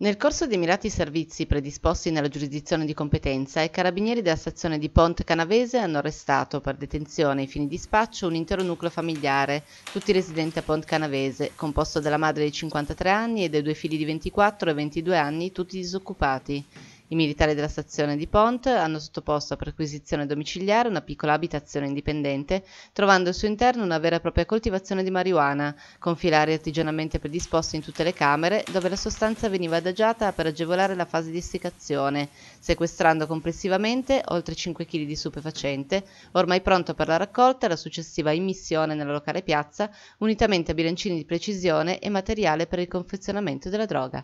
Nel corso dei mirati servizi predisposti nella giurisdizione di competenza, i carabinieri della stazione di Ponte Canavese hanno arrestato per detenzione ai fini di spaccio un intero nucleo familiare, tutti residenti a Ponte Canavese, composto dalla madre di 53 anni e dai due figli di 24 e 22 anni, tutti disoccupati. I militari della stazione di Pont hanno sottoposto a perquisizione domiciliare una piccola abitazione indipendente, trovando al suo interno una vera e propria coltivazione di marijuana, con filari artigianamente predisposti in tutte le camere, dove la sostanza veniva adagiata per agevolare la fase di essiccazione, sequestrando complessivamente oltre 5 kg di stupefacente, ormai pronto per la raccolta e la successiva immissione nella locale piazza, unitamente a bilancini di precisione e materiale per il confezionamento della droga.